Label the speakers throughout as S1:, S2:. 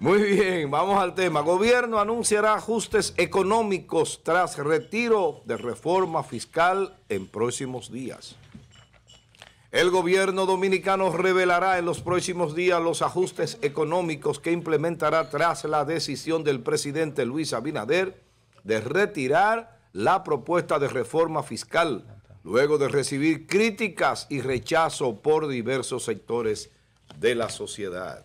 S1: Muy bien, vamos al tema. Gobierno anunciará ajustes económicos tras retiro de reforma fiscal en próximos días. El gobierno dominicano revelará en los próximos días los ajustes económicos que implementará tras la decisión del presidente Luis Abinader de retirar la propuesta de reforma fiscal, luego de recibir críticas y rechazo por diversos sectores de la sociedad.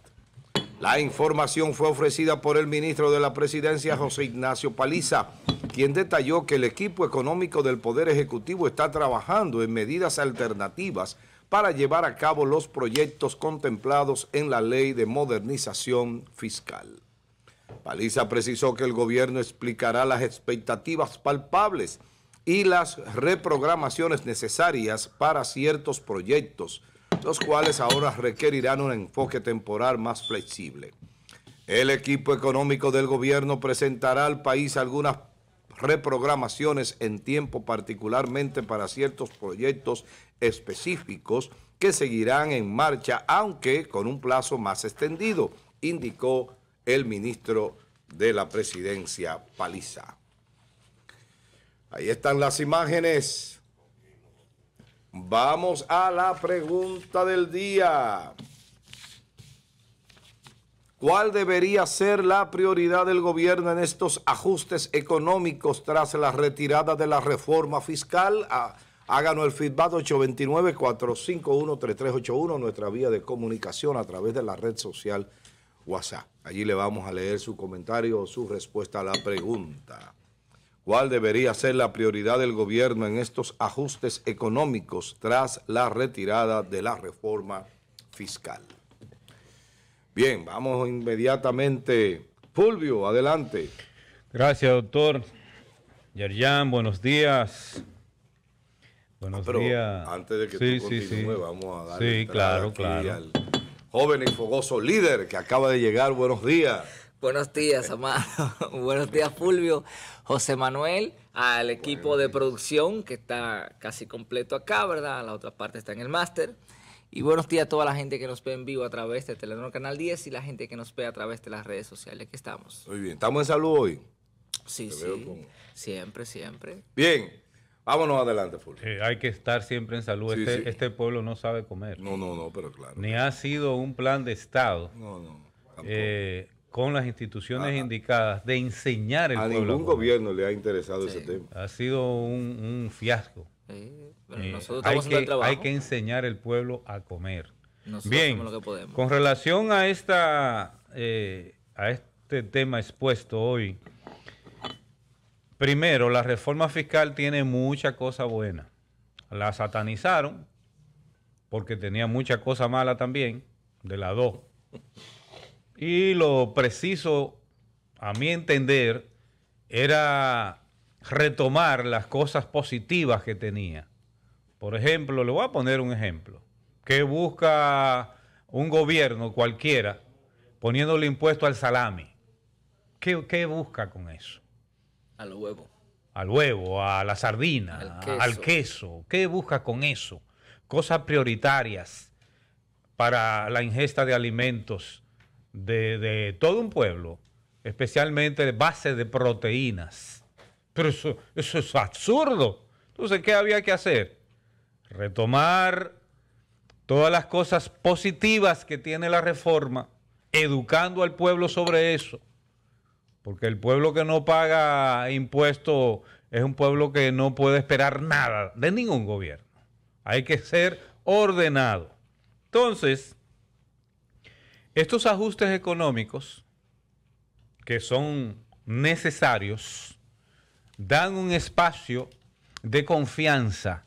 S1: La información fue ofrecida por el ministro de la Presidencia, José Ignacio Paliza, quien detalló que el equipo económico del Poder Ejecutivo está trabajando en medidas alternativas para llevar a cabo los proyectos contemplados en la Ley de Modernización Fiscal. Paliza precisó que el gobierno explicará las expectativas palpables y las reprogramaciones necesarias para ciertos proyectos, los cuales ahora requerirán un enfoque temporal más flexible. El equipo económico del gobierno presentará al país algunas reprogramaciones en tiempo particularmente para ciertos proyectos específicos que seguirán en marcha, aunque con un plazo más extendido, indicó el ministro de la presidencia Paliza. Ahí están las imágenes Vamos a la pregunta del día. ¿Cuál debería ser la prioridad del gobierno en estos ajustes económicos tras la retirada de la reforma fiscal? Háganos el feedback 829-451-3381, nuestra vía de comunicación a través de la red social WhatsApp. Allí le vamos a leer su comentario o su respuesta a la pregunta cuál debería ser la prioridad del gobierno en estos ajustes económicos tras la retirada de la reforma fiscal. Bien, vamos inmediatamente. Fulvio, adelante.
S2: Gracias, doctor. Yerjan, buenos días. Buenos ah, días. Antes de que tú continúes, vamos a darle la claro, al
S1: joven y fogoso
S3: líder que acaba de llegar. Buenos días. Buenos días, Amado. Buenos días, Fulvio. José Manuel, al equipo de producción que está casi completo acá, ¿verdad? La otra parte está en el máster. Y buenos días a toda la gente que nos ve en vivo a través de Telenor Canal 10 y la gente que nos ve a través de las redes sociales. que estamos.
S1: Muy bien. ¿Estamos en salud hoy? Sí, sí.
S3: Siempre, siempre.
S2: Bien.
S1: Vámonos adelante,
S2: Fulvio. Eh, hay que estar siempre en salud. Este, este, pueblo no sabe comer. No, no, no, pero claro. Ni ha sido un plan de Estado. No, no. Eh, con las instituciones indicadas de enseñar el pueblo. A ningún
S1: gobierno le ha interesado ese tema.
S2: Ha sido un, un fiasco. pero eh, hay, que, hay que enseñar el pueblo a comer. Bien, con relación a, esta, eh, a este tema expuesto hoy, primero, la reforma fiscal tiene mucha cosa buena. La satanizaron porque tenía mucha cosa mala también, de la dos. Y lo preciso, a mi entender, era retomar las cosas positivas que tenía. Por ejemplo, le voy a poner un ejemplo. ¿Qué busca un gobierno cualquiera poniéndole impuesto al salami? ¿Qué, busca con eso? Al huevo. Al huevo, a la sardina, al queso. ¿Qué busca con eso? Cosas prioritarias para la ingesta de alimentos de, todo un pueblo, especialmente de base de proteínas. Pero eso, eso es absurdo. Entonces, ¿qué había que hacer? Retomar todas las cosas positivas que tiene la reforma, educando al pueblo sobre eso. Porque el pueblo que no paga impuestos es un pueblo que no puede esperar nada de ningún gobierno. Hay que ser ordenado. Entonces, estos ajustes económicos que son necesarios dan un espacio de confianza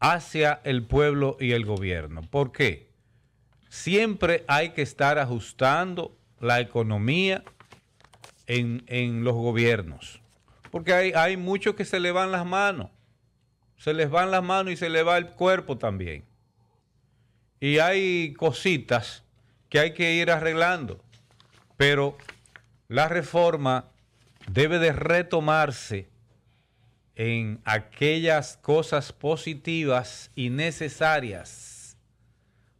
S2: hacia el pueblo y el gobierno. ¿Por qué? Siempre hay que estar ajustando la economía en, los gobiernos, porque hay, hay muchos que se le van las manos, se les van las manos y se le va el cuerpo también y hay cositas que hay que ir arreglando, pero la reforma debe de retomarse en aquellas cosas positivas y necesarias,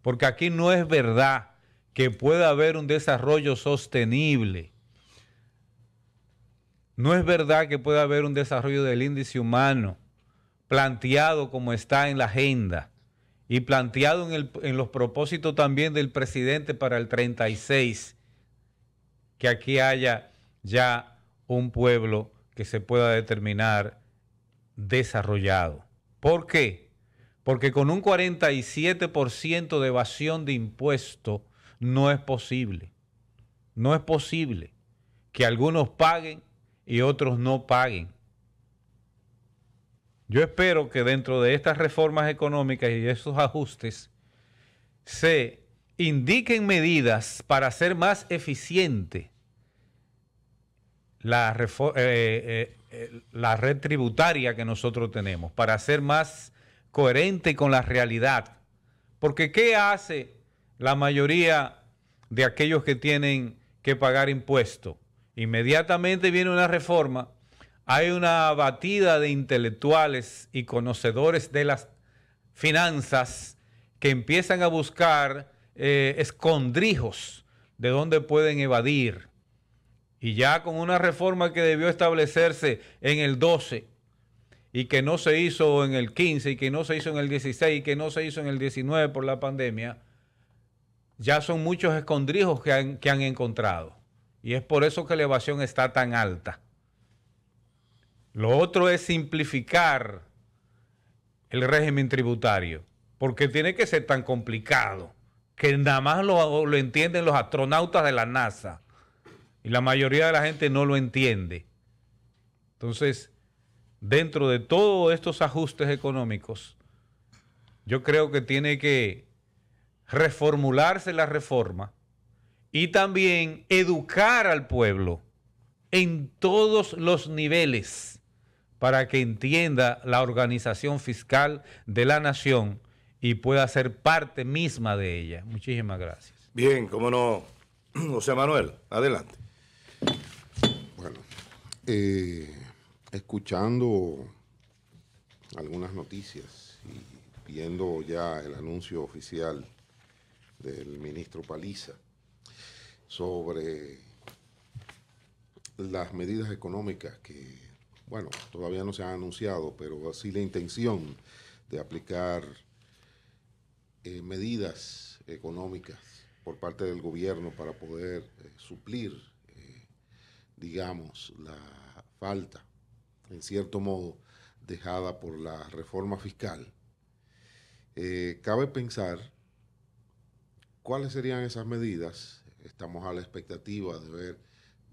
S2: porque aquí no es verdad que pueda haber un desarrollo sostenible. No es verdad que pueda haber un desarrollo del índice humano planteado como está en la agenda y planteado en, los propósitos también del presidente para el 36, que aquí haya ya un pueblo que se pueda determinar desarrollado. ¿Por qué? Porque con un 47% de evasión de impuestos no es posible. No es posible que algunos paguen y otros no paguen. Yo espero que dentro de estas reformas económicas y de estos ajustes se indiquen medidas para hacer más eficiente la, eh, eh, eh, la, red tributaria que nosotros tenemos, para ser más coherente con la realidad. Porque ¿qué hace la mayoría de aquellos que tienen que pagar impuestos? Inmediatamente viene una reforma hay una batida de intelectuales y conocedores de las finanzas que empiezan a buscar eh, escondrijos de donde pueden evadir. Y ya con una reforma que debió establecerse en el 12 y que no se hizo en el 15 y que no se hizo en el 16 y que no se hizo en el 19 por la pandemia, ya son muchos escondrijos que que han encontrado. Y es por eso que la evasión está tan alta. Lo otro es simplificar el régimen tributario, porque tiene que ser tan complicado que nada más lo, entienden los astronautas de la NASA y la mayoría de la gente no lo entiende. Entonces, dentro de todos estos ajustes económicos, yo creo que tiene que reformularse la reforma y también educar al pueblo en todos los niveles para que entienda la organización fiscal de la nación y pueda ser parte misma de ella. Muchísimas gracias.
S1: Bien, cómo no. José Manuel, adelante.
S4: Bueno, eh, escuchando algunas noticias y viendo ya el anuncio oficial del ministro Paliza sobre las medidas económicas que bueno, todavía no se ha anunciado, pero sí la intención de aplicar eh, medidas económicas por parte del gobierno para poder eh, suplir, eh, digamos, la falta, en cierto modo, dejada por la reforma fiscal. cabe pensar cuáles serían esas medidas. Estamos a la expectativa de ver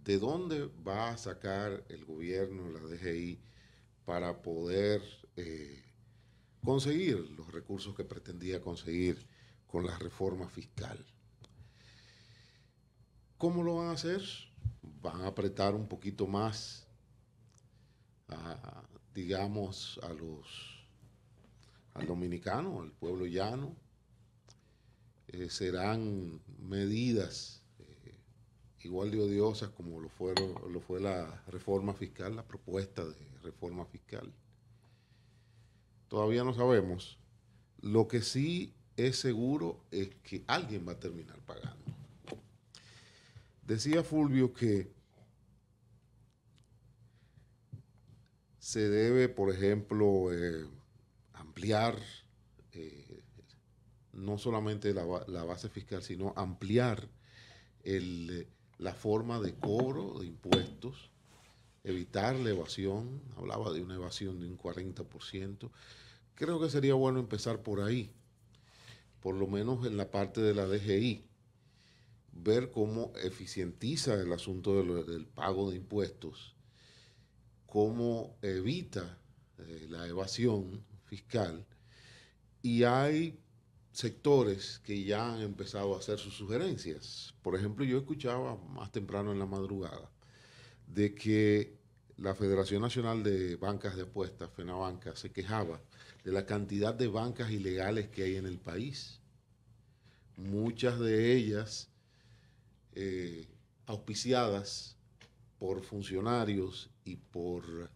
S4: ¿de dónde va a sacar el gobierno, la DGI, para poder eh, conseguir los recursos que pretendía conseguir con la reforma fiscal? ¿Cómo lo van a hacer? Van a apretar un poquito más, digamos, a los, al dominicano, al pueblo llano. Eh, serán medidas igual de odiosas como lo, lo fue la reforma fiscal, la propuesta de reforma fiscal. Todavía no sabemos. Lo que sí es seguro es que alguien va a terminar pagando. Decía Fulvio que se debe, por ejemplo, eh, ampliar eh, no solamente la, base fiscal, sino ampliar el la forma de cobro de impuestos, evitar la evasión, hablaba de una evasión de un 40%. Creo que sería bueno empezar por ahí, por lo menos en la parte de la DGI, ver cómo eficientiza el asunto del pago de impuestos, cómo evita eh, la evasión fiscal. Y hay sectores que ya han empezado a hacer sus sugerencias. Por ejemplo, yo escuchaba más temprano en la madrugada de que la Federación Nacional de Bancas de Apuestas, FENABANCA, se quejaba de la cantidad de bancas ilegales que hay en el país. Muchas de ellas eh, auspiciadas por funcionarios y por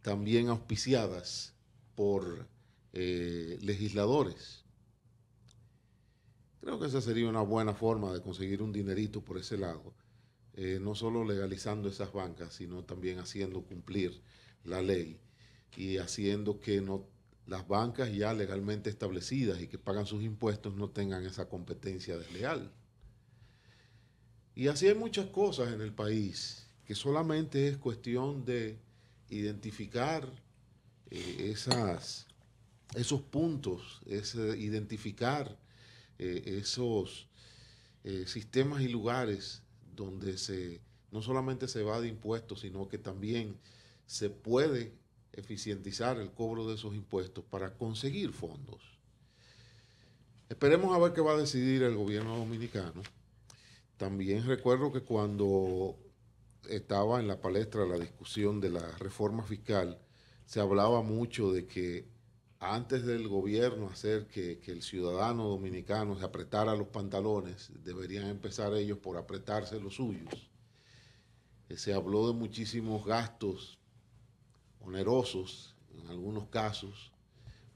S4: también auspiciadas por eh, legisladores. Creo que esa sería una buena forma de conseguir un dinerito por ese lado, eh, no solo legalizando esas bancas, sino también haciendo cumplir la ley y haciendo que no, las bancas ya legalmente establecidas y que pagan sus impuestos no tengan esa competencia desleal. Y así hay muchas cosas en el país que solamente es cuestión de identificar eh, esos puntos, es, eh, identificar eh, esos eh, sistemas y lugares donde se, no solamente se va de impuestos, sino que también se puede eficientizar el cobro de esos impuestos para conseguir fondos. Esperemos a ver qué va a decidir el gobierno dominicano. También recuerdo que cuando estaba en la palestra la discusión de la reforma fiscal, se hablaba mucho de que antes del gobierno hacer que, el ciudadano dominicano se apretara los pantalones, deberían empezar ellos por apretarse los suyos. Eh, se habló de muchísimos gastos onerosos, en algunos casos,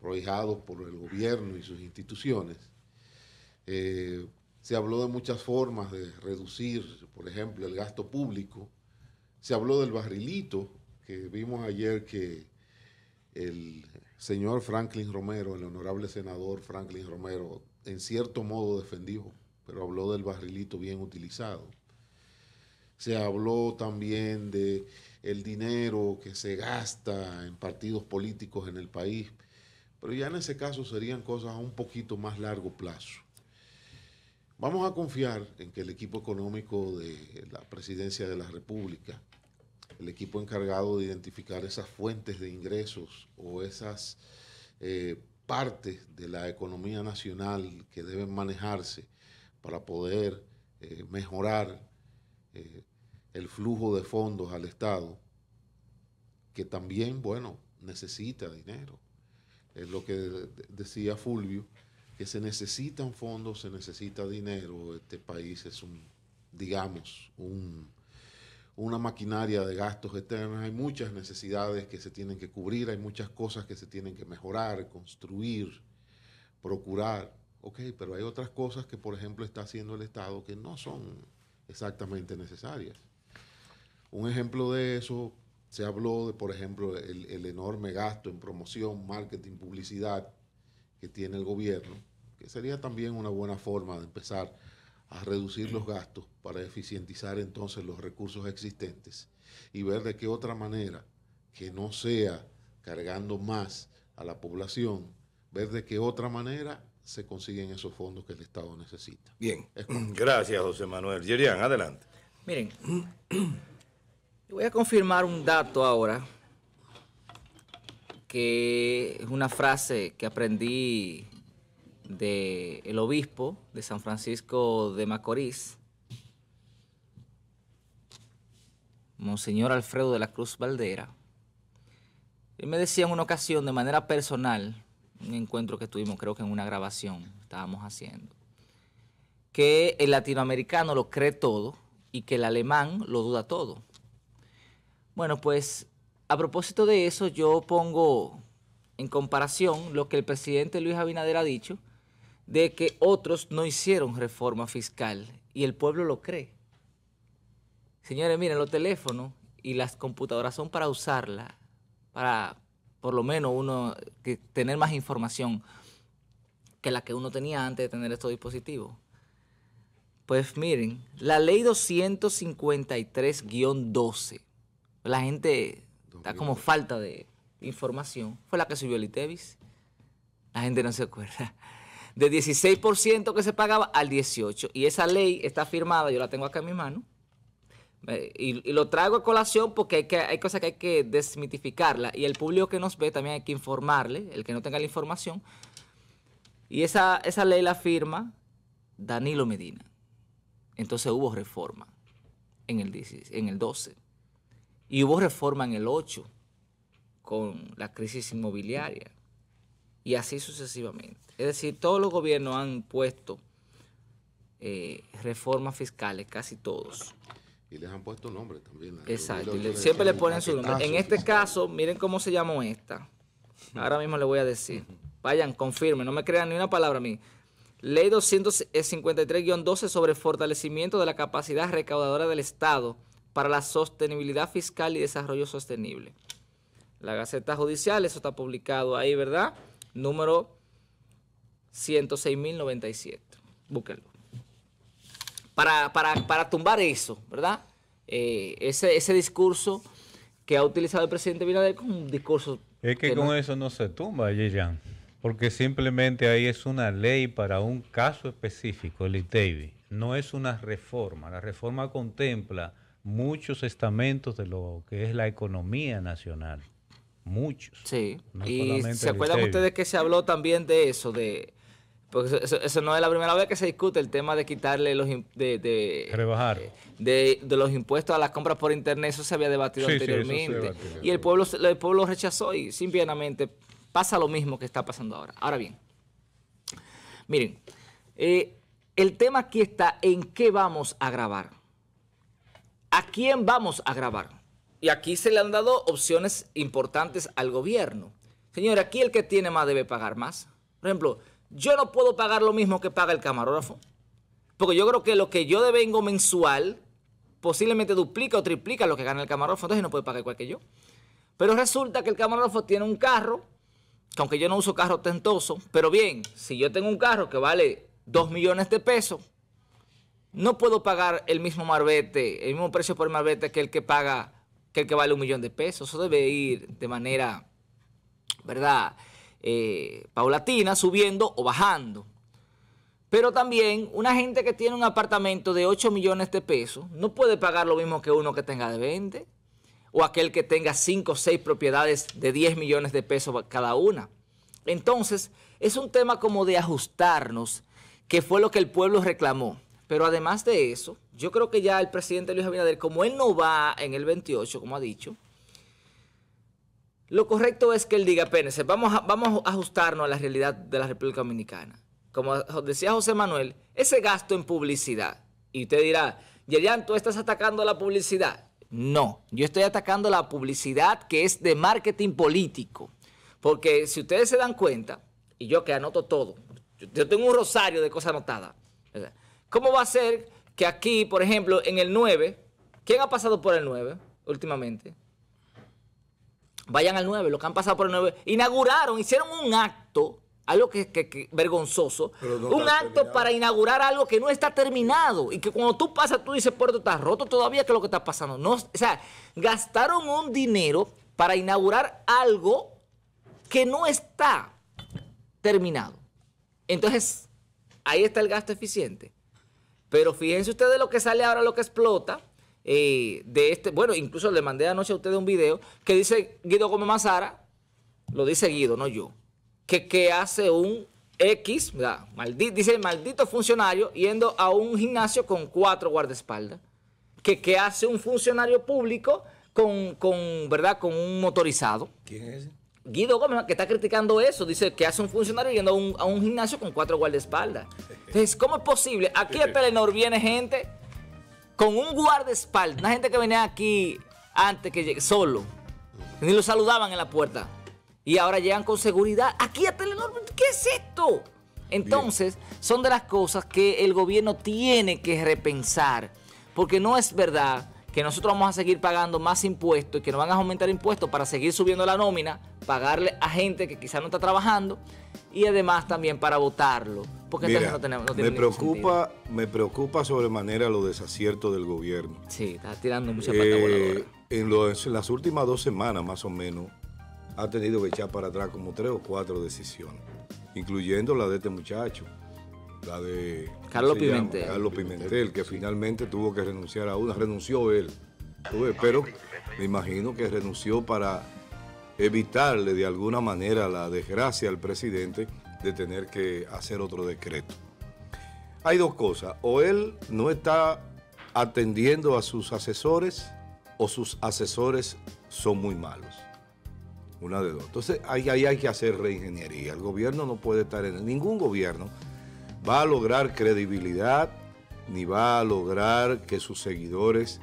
S4: prohijados por el gobierno y sus instituciones. Eh, se habló de muchas formas de reducir, por ejemplo, el gasto público. Se habló del barrilito, que vimos ayer que el señor Franklin Romero, el honorable senador Franklin Romero, en cierto modo defendió, pero habló del barrilito bien utilizado. Se habló también de el dinero que se gasta en partidos políticos en el país, pero ya en ese caso serían cosas a un poquito más largo plazo. Vamos a confiar en que el equipo económico de la Presidencia de la República el equipo encargado de identificar esas fuentes de ingresos o esas eh, partes de la economía nacional que deben manejarse para poder eh, mejorar eh, el flujo de fondos al Estado, que también, bueno, necesita dinero. Es lo que decía Fulvio, que se necesitan fondos, se necesita dinero. Este país es un, digamos, un una maquinaria de gastos externos, hay muchas necesidades que se tienen que cubrir, hay muchas cosas que se tienen que mejorar, construir, procurar. Ok, pero hay otras cosas que, por ejemplo, está haciendo el Estado que no son exactamente necesarias. Un ejemplo de eso, se habló de, por ejemplo, el, enorme gasto en promoción, marketing, publicidad que tiene el gobierno, que sería también una buena forma de empezar a reducir los mm. gastos para eficientizar entonces los recursos existentes y ver de qué otra manera que no sea cargando más a la población, ver de qué otra manera se consiguen esos fondos que el Estado necesita. Bien,
S1: gracias José Manuel. Yerian, adelante.
S3: Miren, voy a confirmar un dato ahora, que es una frase que aprendí del el obispo de San Francisco de Macorís, Monseñor Alfredo de la Cruz Valdera. Él me decía en una ocasión, de manera personal, un encuentro que tuvimos, creo que en una grabación estábamos haciendo, que el latinoamericano lo cree todo y que el alemán lo duda todo. Bueno, pues a propósito de eso, yo pongo en comparación lo que el presidente Luis Abinader ha dicho de que otros no hicieron reforma fiscal y el pueblo lo cree. Señores, miren, los teléfonos y las computadoras son para usarlas, para por lo menos uno que tener más información que la que uno tenía antes de tener estos dispositivos. Pues miren, la ley 253-12, la gente está como falta de información, fue la que subió el ITEVIS. La gente no se acuerda de 16% que se pagaba al 18%. Y esa ley está firmada, yo la tengo acá en mi mano. Y, lo traigo a colación porque hay, que, hay cosas que hay que desmitificarla. Y el público que nos ve también hay que informarle, el que no tenga la información. Y esa, esa ley la firma Danilo Medina. Entonces hubo reforma en el, en el 12. Y hubo reforma en el 8 con la crisis inmobiliaria y así sucesivamente. Es decir, todos los gobiernos han puesto eh, reformas fiscales, casi todos. Y les han puesto nombres también. Exacto, siempre le ponen su nombre. En este caso, miren cómo se llamó esta. Ahora mismo le voy a decir. Vayan, confirmen, no me crean ni una palabra a mí. Ley 253-12 sobre fortalecimiento de la capacidad recaudadora del Estado para la sostenibilidad fiscal y desarrollo sostenible. La Gaceta Judicial, eso está publicado ahí, ¿verdad? número 106.097. Búsquenlo. Para, para, para, tumbar eso, ¿verdad? Eh, ese, ese discurso que ha utilizado el presidente Binader como un discurso...
S2: Es que, con eso no se tumba, Yerian, porque simplemente ahí es una ley para un caso específico, el ITEVI. E no es una reforma. La reforma contempla muchos estamentos de lo que es la economía nacional. Muchos. Sí. y se acuerdan ustedes
S3: que se habló también de eso, de porque eso, no es la primera vez que se discute el tema de quitarle los de, rebajar eh, de, los impuestos a las compras por internet eso se había debatido anteriormente y el pueblo el pueblo rechazó y simplemente pasa lo mismo que está pasando ahora ahora bien miren eh, el tema aquí está en qué vamos a grabar a quién vamos a grabar y aquí se le han dado opciones importantes al gobierno. Señor, aquí el que tiene más debe pagar más. Por ejemplo, yo no puedo pagar lo mismo que paga el camarógrafo. Porque yo creo que lo que yo devengo mensual posiblemente duplica o triplica lo que gana el camarógrafo. Entonces no puede pagar igual que yo. Pero resulta que el camarógrafo tiene un carro, aunque yo no uso carro ostentoso, pero bien, si yo tengo un carro que vale 2 millones de pesos, no puedo pagar el mismo marbete, el mismo precio por el marbete que el que paga que que vale un millón de pesos. Eso debe ir de manera, ¿verdad? Eh, paulatina, subiendo o bajando. Pero también una gente que tiene un apartamento de 8 millones de pesos no puede pagar lo mismo que uno que tenga de 20 o aquel que tenga 5 o 6 propiedades de 10 millones de pesos cada una. Entonces, es un tema como de ajustarnos, que fue lo que el pueblo reclamó. Pero además de eso, yo creo que ya el presidente Luis Abinader, como él no va en el 28, como ha dicho, lo correcto es que él diga, espérense, vamos a, vamos ajustarnos a la realidad de la República Dominicana. Como decía José Manuel, ese gasto en publicidad. Y usted dirá, Yerian, tú estás atacando la publicidad. No, yo estoy atacando la publicidad que es de marketing político. Porque si ustedes se dan cuenta, y yo que anoto todo, yo tengo un rosario de cosas anotadas. ¿Cómo va a ser que aquí, por ejemplo, en el 9, ¿quién ha pasado por el 9 últimamente? Vayan al 9, los que han pasado por el 9, inauguraron, hicieron un acto, algo que, es vergonzoso, un acto para inaugurar algo que no está terminado y que cuando tú pasas tú dices, puerto, está roto todavía, ¿Qué es lo que está pasando? o sea, gastaron un dinero para inaugurar algo que no está terminado. Entonces, ahí está el gasto eficiente. Pero fíjense ustedes lo que sale ahora, lo que explota. Eh, de este, bueno, incluso le mandé anoche a ustedes un video que dice Guido Gómez Mazara, lo dice Guido, no yo, que, que hace un X, Maldito, dice maldito funcionario yendo a un gimnasio con cuatro guardaespaldas. Que, que hace un funcionario público con, ¿verdad? con un motorizado. ¿Quién es ese? Guido Gómez, que está criticando eso, dice que hace un funcionario yendo a un, gimnasio con cuatro guardaespaldas. Entonces, ¿cómo es posible? Aquí a Telenor viene gente con un guardaespaldas, una gente que venía aquí antes que llegue, solo. Ni lo saludaban en la puerta. Y ahora llegan con seguridad. Aquí a Telenor, ¿qué es esto? Entonces, son de las cosas que el gobierno tiene que repensar. Porque no es verdad que nosotros vamos a seguir pagando más impuestos y que nos van a aumentar impuestos para seguir subiendo la nómina, pagarle a gente que quizás no está trabajando y además también para votarlo. Porque me, preocupa,
S1: me preocupa sobremanera los desaciertos del gobierno. Sí, está
S3: tirando mucha pata eh,
S1: en las últimas dos semanas, más o menos, ha tenido que echar para atrás como tres o cuatro decisiones, incluyendo la de este muchacho la de Carlos Pimentel. Carlos Pimentel, que finalmente tuvo que renunciar a una, renunció él. Pero me imagino que renunció para evitarle de alguna manera la desgracia al presidente de tener que hacer otro decreto. Hay dos cosas, o él no está atendiendo a sus asesores o sus asesores son muy malos. Una de dos. Entonces ahí hay que hacer reingeniería. El gobierno no puede estar en... Ningún gobierno va a lograr credibilidad ni va a lograr que sus seguidores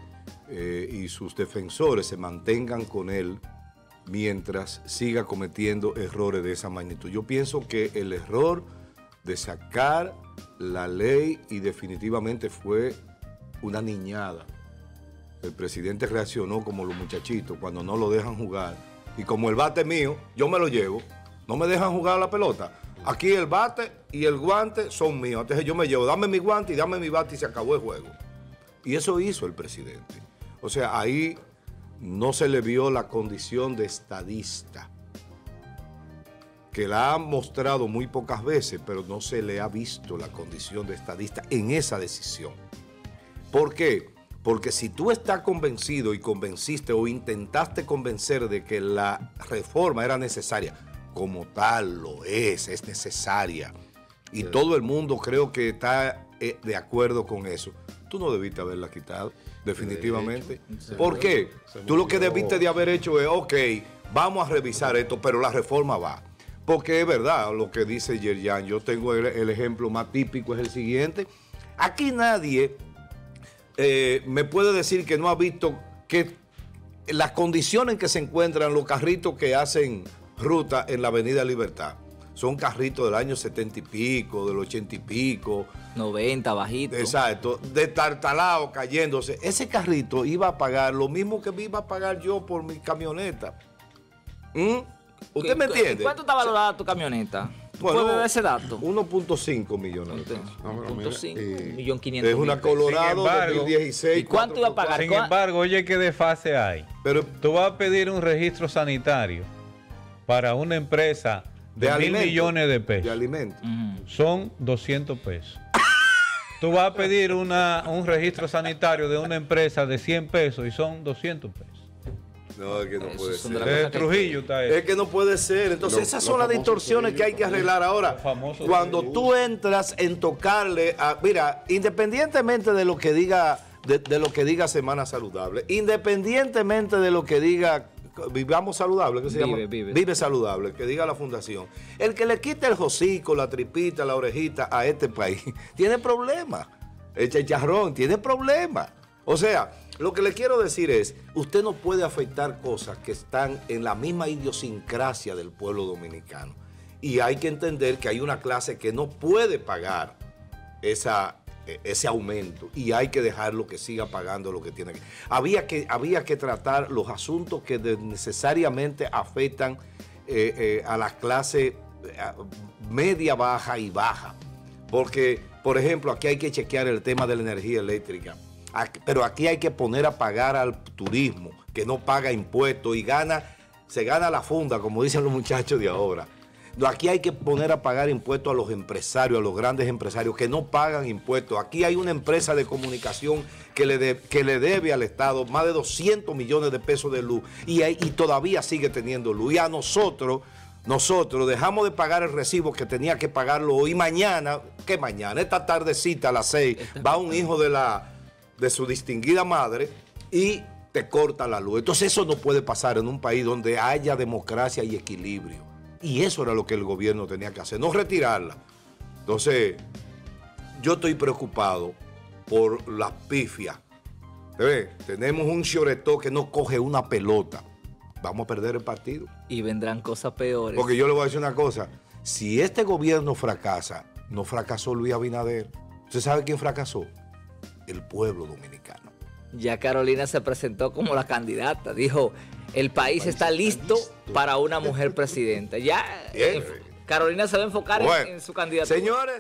S1: eh, y sus defensores se mantengan con él mientras siga cometiendo errores de esa magnitud. Yo pienso que el error de sacar la ley y definitivamente fue una niñada. El presidente reaccionó como los muchachitos cuando no lo dejan jugar. Y como el bate mío, yo me lo llevo. No me dejan jugar la pelota. Aquí el bate y el guante son míos. Entonces yo me llevo, dame mi guante y dame mi bate y se acabó el juego. Y eso hizo el presidente. O sea, ahí no se le vio la condición de estadista, que la ha mostrado muy pocas veces, pero no se le ha visto la condición de estadista en esa decisión. ¿Por qué? Porque si tú estás convencido y convenciste o intentaste convencer de que la reforma era necesaria, como tal lo es, es necesaria. Y todo el mundo creo que está eh, de acuerdo con eso. Tú no debiste haberla quitado, definitivamente. ¿Por qué? Tú lo que debiste de haber hecho es, ok, vamos a revisar esto, pero la reforma va. Porque es verdad lo que dice Yerjan. Yo tengo el, ejemplo más típico, es el siguiente. Aquí nadie eh, me puede decir que no ha visto que las condiciones en que se encuentran los carritos que hacen ruta en la Avenida Libertad. Son carritos del año 70 y pico, del 80 y pico. 90, bajito. Exacto, de tartalado cayéndose. Ese carrito iba a pagar lo mismo que me iba a pagar yo por
S3: mi camioneta. ¿Mm? ¿Usted me entiende? ¿Cuánto está valorada tu camioneta? Bueno, ver ese dato? 1.5 millones.
S1: 1.5 millones. Es una Colorado embargo, ¿Y cuánto iba a pagar? Sin
S2: embargo, oye, ¿qué desfase hay? Pero, Tú vas a pedir un registro sanitario para una empresa de, mil millones de pesos. alimentos. Son 200 pesos. Tú vas a pedir un registro sanitario de una empresa de 100 pesos y son 200 pesos.
S1: No, es que no puede ser. Eh, es que no puede ser. Entonces, esas son las distorsiones que hay que arreglar ahora. Cuando tú entras en tocarle a. Mira, independientemente de lo que diga. de, lo que diga Semana Saludable, independientemente de lo que diga Vivamos Saludable, que se llama? Vive. Saludable, que diga la fundación. El que le quite el hocico, la tripita, la orejita a este país, tiene problemas. El charrón tiene problemas. O sea, lo que le quiero decir es, usted no puede afectar cosas que están en la misma idiosincrasia del pueblo dominicano. Y hay que entender que hay una clase que no puede pagar esa, e-, ese aumento y hay que dejarlo que siga pagando lo que tiene que. Había que, había que tratar los asuntos que necesariamente afectan eh, eh, a la clase eh, media, baja y baja. Porque, por ejemplo, aquí hay que chequear el tema de la energía eléctrica. Pero aquí hay que poner a pagar al turismo, que no paga impuestos y gana, se gana la funda, como dicen los muchachos de ahora. Aquí hay que poner a pagar impuestos a los empresarios, a los grandes empresarios que no pagan impuestos. Aquí hay una empresa de comunicación que le, que le debe al Estado más de 200 millones de pesos de luz y, todavía sigue teniendo luz. Y a nosotros... Nosotros dejamos de pagar el recibo que tenía que pagarlo hoy. Mañana, que mañana, esta tardecita a las 6, va un hijo de, la, de su distinguida madre y te corta la luz. Entonces eso no puede pasar en un país donde haya democracia y equilibrio. Y eso era lo que el gobierno tenía que hacer, no retirarla. Entonces, yo estoy preocupado por las pifias. Tenemos un choretó que no coge una pelota. Vamos a perder el partido.
S3: Y vendrán cosas peores. Porque
S1: yo le voy a decir una cosa. Si este gobierno fracasa, no fracasó Luis Abinader. ¿Usted sabe quién fracasó? El pueblo dominicano.
S3: Ya Carolina se presentó como la candidata. Dijo, el país, está, listo, para una mujer presidenta. Ya Carolina se va a enfocar en, en su candidatura. Señores.